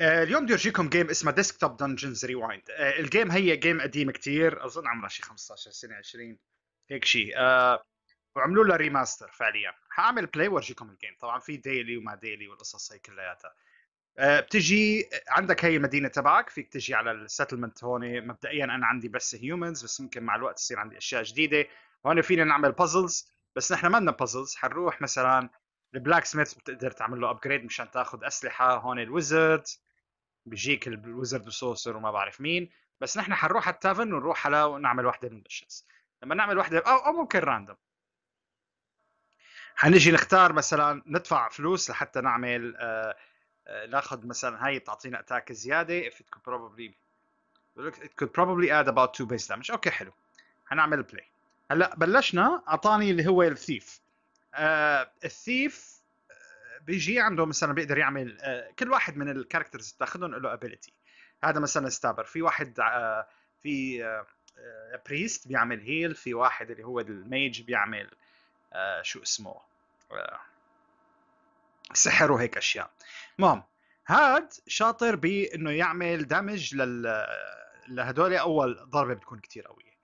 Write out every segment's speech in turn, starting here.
آه، اليوم بدي ارجيكم جيم اسمها ديسك توب دنجنز ريوايند الجيم هي جيم قديم كتير اظن عمرها شي 15 سنه 20 هيك شيء آه، وعملوا لها ريماستر فعليا حاعمل بلاي وارجيكم الجيم طبعا في ديلي وما ديلي والقصص هي كلياتها آه، بتجي عندك هي المدينه تبعك فيك تجي على السيتلمنت هون مبدئيا انا عندي بس هيومنز بس ممكن مع الوقت تصير عندي اشياء جديده هون فينا نعمل بازلز بس نحن ما لنا بازلز حنروح مثلا البلاك سميث بتقدر تعمل له ابجريد مشان تاخذ اسلحه هون الويزرد بيجيك الوزرد وسوسر وما بعرف مين بس نحن حنروح على التافن ونروح على ونعمل وحده من الشمس لما نعمل وحده او او ممكن راندوم حنجي نختار مثلا ندفع فلوس لحتى نعمل آه، آه، ناخذ مثلا هاي بتعطينا اتاك زياده if it could probably it could probably add about two base damage اوكي حلو حنعمل بلاي هلا بلشنا اعطاني اللي هو الثيف آه، الثيف بيجي عنده مثلا بيقدر يعمل آه، كل واحد من الكاركترز بتاخذهم له ابيلتي هذا مثلا ستابر في واحد آه، في بريست آه، بيعمل هيل في واحد اللي هو الميج بيعمل شو اسمه سحر وهيك اشياء المهم هاد شاطر بانه يعمل دمج لل لهدول اول ضربه بتكون كتير قويه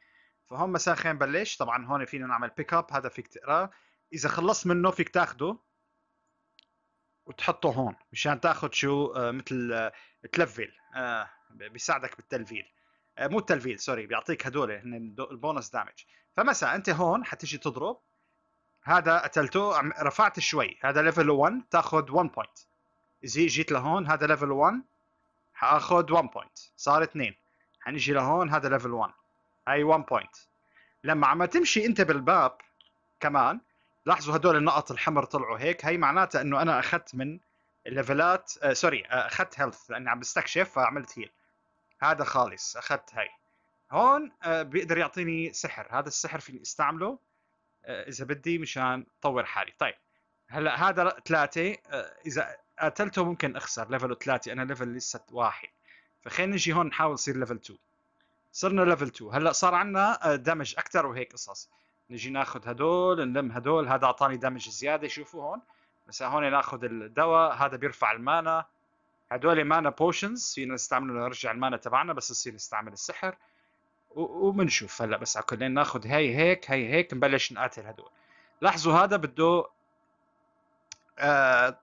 فهم مثلا خلينا نبلش طبعا هون فينا نعمل بيك اب هذا فيك تقراه اذا خلصت منه فيك تاخده وتحطه هون مشان تاخذ شو آه، مثل آه، تلفل آه، بيساعدك بالتلفيل مو التلفيل سوري بيعطيك هدول البونص دامج فمثلا انت هون حتيجي تضرب هذا قتلته رفعت شوي هذا ليفل 1 تاخذ 1 بوينت زي جيت لهون هذا ليفل 1 حاخذ 1 بوينت صار 2 حنيجي لهون هذا ليفل 1 هاي 1 بوينت لما عم تمشي انت بالباب كمان لاحظوا هدول النقط الحمر طلعوا هيك هي معناتها انه انا اخذت من الليفلات آه سوري آه، اخذت هيلث لاني عم بستكشف فعملت هيل هذا خالص اخذت هاي هون آه بيقدر يعطيني سحر هذا السحر فيني استعمله آه اذا بدي مشان طور حالي طيب هلا هذا ثلاثة آه اذا قتلته ممكن اخسر ليفل ثلاثة انا ليفل لسه واحد فخلينا نجي هون نحاول نصير ليفل 2 صرنا ليفل 2 هلا صار عندنا دمج آه، اكثر وهيك قصص نجي ناخذ هدول نلم هدول هذا اعطاني دمج زياده شوفوا هون بس هون ناخذ الدواء هذا بيرفع المانا هدول مانا بوشنز فينا نستعمله لنرجع المانا تبعنا بس نصير نستعمل السحر وبنشوف هلا بس على كلين ناخذ هي هيك هي هيك نبلش نقاتل هدول لاحظوا هذا بده آه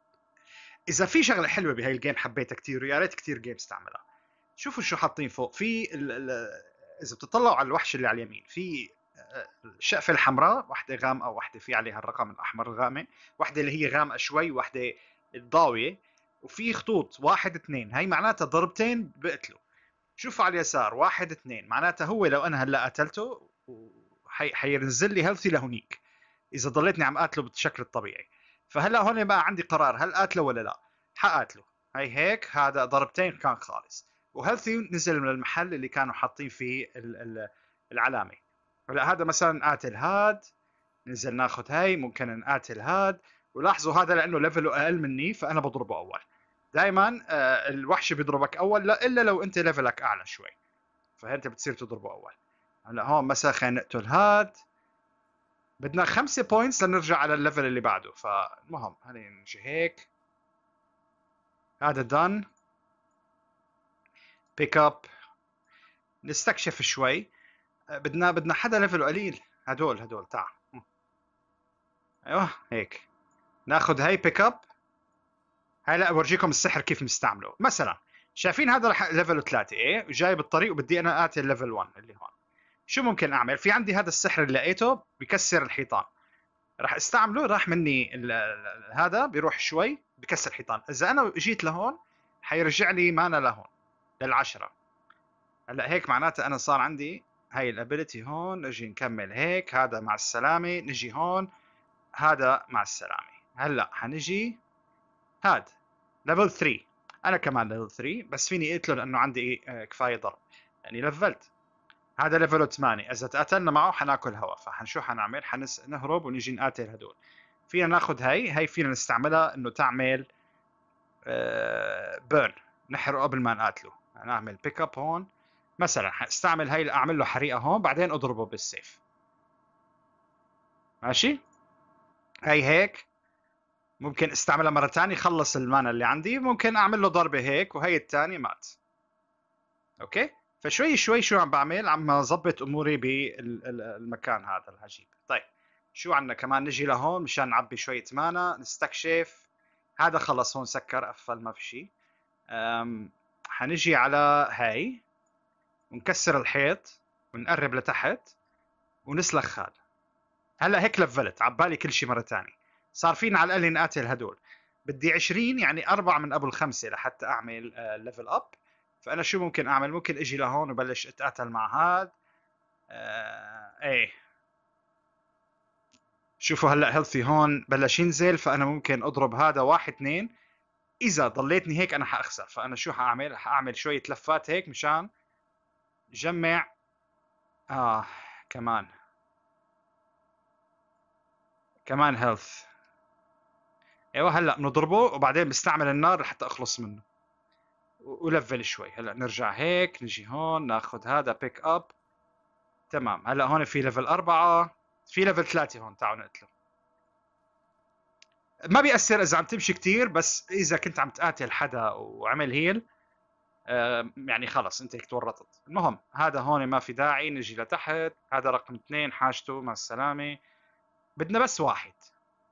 اذا في شغله حلوه بهي الجيم حبيتها كثير ويا ريت كثير جيمز تعملها شوفوا شو حاطين فوق في اذا بتطلعوا على الوحش اللي على اليمين في الشقفه الحمراء واحدة غامقه واحدة في عليها الرقم الاحمر الغامق واحدة اللي هي غامقه شوي واحدة الضاوية وفي خطوط واحد اثنين هي معناتها ضربتين بقتله شوف على اليسار واحد اثنين معناتها هو لو انا هلا قتلته حي... حينزل لي هيلثي لهونيك اذا ضليتني عم قاتله بالشكل الطبيعي فهلا هون بقى عندي قرار هل قاتله ولا لا حقاتله هي هيك هذا ضربتين كان خالص وهيلثي نزل من المحل اللي كانوا حاطين فيه العلامه هلا هذا مثلا قاتل هاد ننزل ناخذ هاي ممكن نقاتل هاد ولاحظوا هذا لانه ليفله اقل مني فانا بضربه اول دائما آه، الوحش بيضربك اول لا الا لو انت ليفلك اعلى شوي فانت بتصير تضربه اول هلا هون مثلا خلينا نقتل هاد بدنا خمسة بوينتس لنرجع على الليفل اللي بعده فالمهم خلينا نمشي هيك هذا دن بيك اب نستكشف شوي بدنا بدنا حدا ليفل قليل هدول هدول تعال ايوه هيك ناخذ هاي بيك اب هلا بورجيكم السحر كيف مستعمله مثلا شايفين هذا ليفل 3 ايه جاي بالطريق وبدي انا اقاتل ليفل 1 اللي هون شو ممكن اعمل في عندي هذا السحر اللي لقيته بكسر الحيطان راح استعمله راح مني هذا بيروح شوي بكسر الحيطان اذا انا جيت لهون حيرجع لي مانا لهون للعشرة هلا هيك معناته انا صار عندي هاي الابيلتي هون نجي نكمل هيك هذا مع السلامه نجي هون هذا مع السلامه هلا حنجي هاد ليفل 3 انا كمان ليفل 3 بس فيني قلت له انه عندي آه، كفايه ضرب يعني لفلت هذا ليفل 8 اذا تقاتلنا معه حناكل هواء فحنشو حنعمل حنهرب ونجي نقاتل هدول فينا ناخذ هاي هاي فينا نستعملها انه تعمل بيرن آه، نحرقه قبل ما نقاتله نعمل بيك اب هون مثلا حاستعمل هاي اعمل له حريقه هون بعدين اضربه بالسيف ماشي هاي هيك ممكن استعملها مره ثانيه خلص المانا اللي عندي ممكن اعمل له ضربه هيك وهي الثانيه مات اوكي فشوي شوي شو عم بعمل عم اظبط اموري بالمكان هذا العجيب طيب شو عندنا كمان نجي لهون مشان نعبي شويه مانا نستكشف هذا خلص هون سكر قفل ما في شيء حنجي على هاي ونكسر الحيط ونقرب لتحت ونسلخ هذا هلا هيك لفلت عبالي كل شيء مره ثانيه صار فينا على الاقل نقاتل هدول بدي 20 يعني اربع من ابو الخمسه لحتى اعمل ليفل آه، اب فانا شو ممكن اعمل ممكن اجي لهون وبلش اتقاتل مع هاد آه ايه شوفوا هلا هيلثي هون بلش ينزل فانا ممكن اضرب هذا واحد اثنين اذا ضليتني هيك انا حاخسر فانا شو حاعمل حاعمل شويه لفات هيك مشان جمع آه كمان كمان هيلث ايوه هلا بنضربه وبعدين بستعمل النار لحتى اخلص منه ولفل شوي هلا نرجع هيك نجي هون ناخذ هذا بيك اب تمام هلا هون في ليفل أربعة في ليفل ثلاثة هون تعالوا نقتله ما بيأثر إذا عم تمشي كتير بس إذا كنت عم تقاتل حدا وعمل هيل يعني خلص انت هيك تورطت المهم هذا هون ما في داعي نجي لتحت هذا رقم اثنين حاجته مع السلامه بدنا بس واحد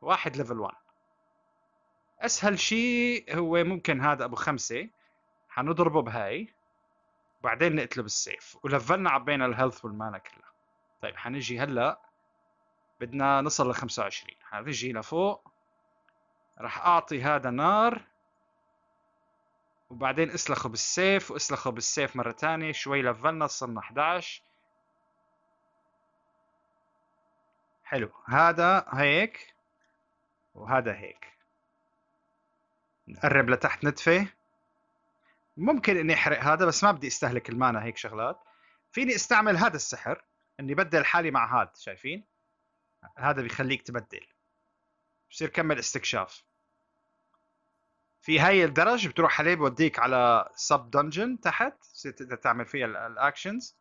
واحد ليفل 1 اسهل شيء هو ممكن هذا ابو خمسه حنضربه بهاي بعدين نقتله بالسيف ولفلنا عبينا الهيلث والمانا كلها طيب حنجي هلا بدنا نصل ل 25 حنجي لفوق راح اعطي هذا نار وبعدين اسلخه بالسيف واسلخه بالسيف مرة تانية شوي لفلنا صرنا 11 حلو هذا هيك وهذا هيك نقرب لتحت نتفه ممكن اني احرق هذا بس ما بدي استهلك المانا هيك شغلات فيني استعمل هذا السحر اني بدل حالي مع هذا شايفين هذا بيخليك تبدل بصير كمل استكشاف في هاي الدرج بتروح عليه بوديك على سب دنجن تحت تقدر تعمل فيها الاكشنز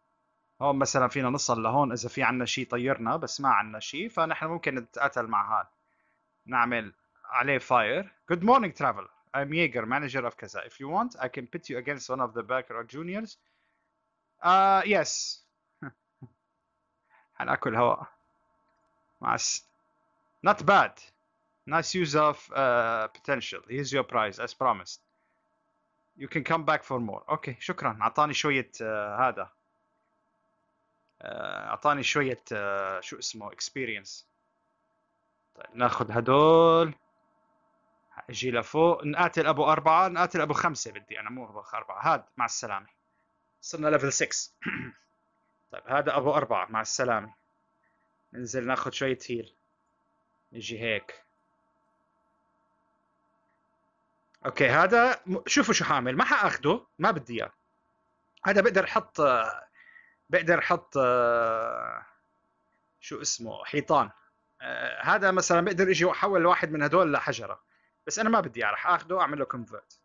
هون مثلا فينا نصل لهون اذا في عنا شيء طيرنا بس ما عنا شيء فنحن ممكن نتقاتل مع هذا نعمل عليه فاير جود مورنينج ترافلر I'm Jaeger, manager of Kaza. If you want, I can pit you against one of the Backyard juniors. Uh, yes. حناكل هواء. مع Not bad. Nice use of uh, potential. Here's your prize as promised. You can come back for more. okay شكرا اعطاني شويه uh, هذا uh, اعطاني شويه uh, شو اسمه experience طيب ناخذ هدول اجي لفوق نقاتل ابو اربعه نقاتل ابو خمسه بدي انا مو ابو اربعه هاد مع السلامه صرنا ليفل 6 طيب هذا ابو اربعه مع السلامه ننزل ناخذ شويه هيل نجي هيك اوكي هذا شوفوا شو حامل ما حاخده ما بدي اياه هذا بقدر احط بقدر احط شو اسمه حيطان آه، هذا مثلا بقدر اجي احول واحد من هدول لحجره بس انا ما بدي اياه راح اخده اعمل له كونفرت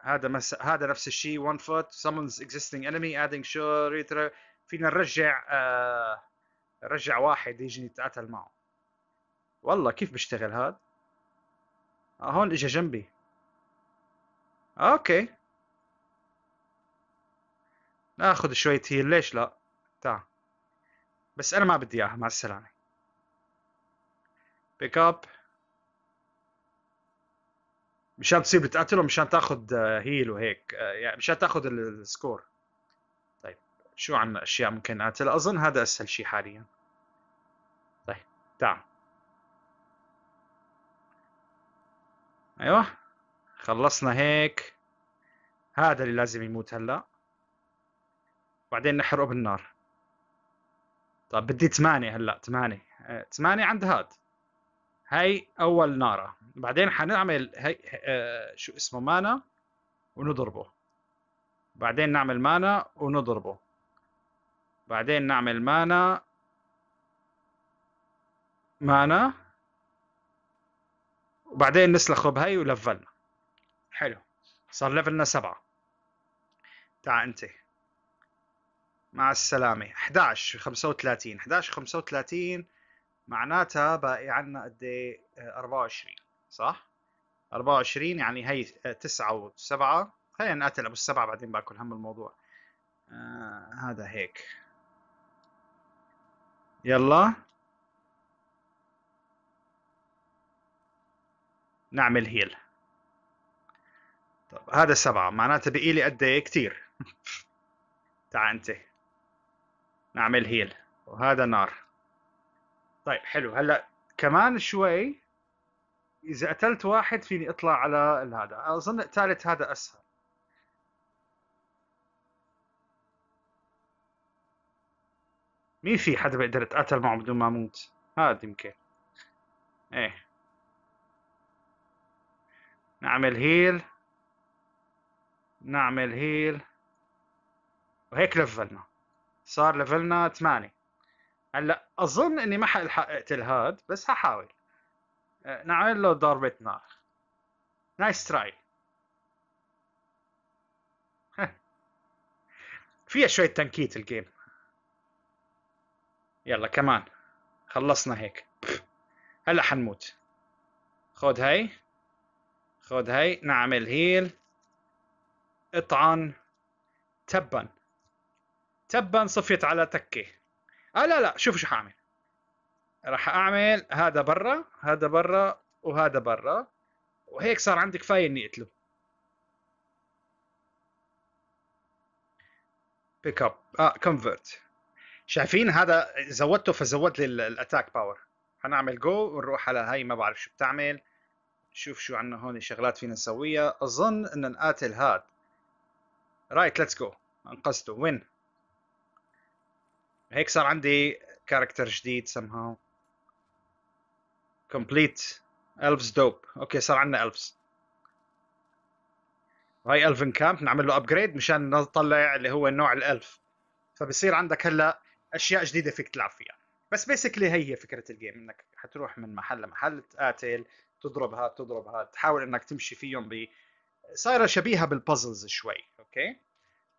هذا مس... هذا نفس الشيء 1 فوت summons existing enemy adding sure ريترا فينا نرجع آه، نرجع واحد يجي نتقاتل معه والله كيف بيشتغل هذا آه، هون اجى جنبي اوكي ناخذ شوية هيل ليش لا تعال بس انا ما بدي اياها مع السلامة بيك اب مشان تصير بتقتله مشان تاخذ آه، هيل وهيك آه، يعني مشان تاخذ السكور طيب شو عن اشياء ممكن اقتلها اظن هذا اسهل شيء حاليا طيب تعال ايوه خلصنا هيك هذا اللي لازم يموت هلا بعدين نحرقه بالنار طب بدي ثمانية هلا ثمانية آه، ثمانية عند هاد هاي أول نارة بعدين حنعمل هي آه شو اسمه مانا ونضربه بعدين نعمل مانا ونضربه بعدين نعمل مانا مانا وبعدين نسلخه بهي ولفلنا حلو صار ليفلنا سبعة تعا انت مع السلامة 11 35 11 35 معناتها باقي عنا قد ايه 24 صح؟ 24 يعني هي 9 و7 خلينا نقتل ابو السبعة بعدين باكل هم الموضوع آه هذا هيك يلا نعمل هيل طب هذا سبعة معناته بقي لي قد ايه كثير تعال انت نعمل هيل وهذا نار طيب حلو هلا كمان شوي اذا قتلت واحد فيني اطلع على هذا اظن الثالث هذا اسهل مين في حدا بقدر اتقاتل معه بدون ما اموت هذا يمكن ايه نعمل هيل نعمل هيل وهيك لفلنا صار لفلنا 8 هلا اظن اني ما حالحق اقتل هاد بس ححاول أه، نعمل له ضربة نار نايس تراي فيها شوية تنكيت الجيم يلا كمان خلصنا هيك هلا حنموت خود هاي خذ هي نعمل هيل اطعن تبا تبا صفيت على تكه آه لا لا شوف شو حاعمل راح اعمل هذا برا هذا برا وهذا برا وهيك صار عندي كفايه اني اقتله بيك اب اه كونفرت شايفين هذا زودته فزود لي الاتاك باور حنعمل جو ونروح على هاي ما بعرف شو بتعمل شوف شو عندنا هون شغلات فينا نسويها اظن ان نقاتل هاد رايت ليتس جو انقذته وين هيك صار عندي كاركتر جديد somehow كومبليت الفز دوب اوكي صار عندنا الفز هاي الفن كامب نعمل له ابجريد مشان نطلع اللي هو نوع الالف فبصير عندك هلا اشياء جديده فيك تلعب فيها بس بيسكلي هي هي فكره الجيم انك حتروح من محل لمحل تقاتل تضرب هاد تضرب تحاول انك تمشي فيهم ب صايره شبيهه بالبازلز شوي اوكي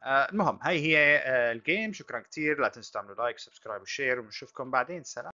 آه، المهم هاي هي آه، الجيم شكرا كثير لا تنسوا تعملوا لايك سبسكرايب وشير ونشوفكم بعدين سلام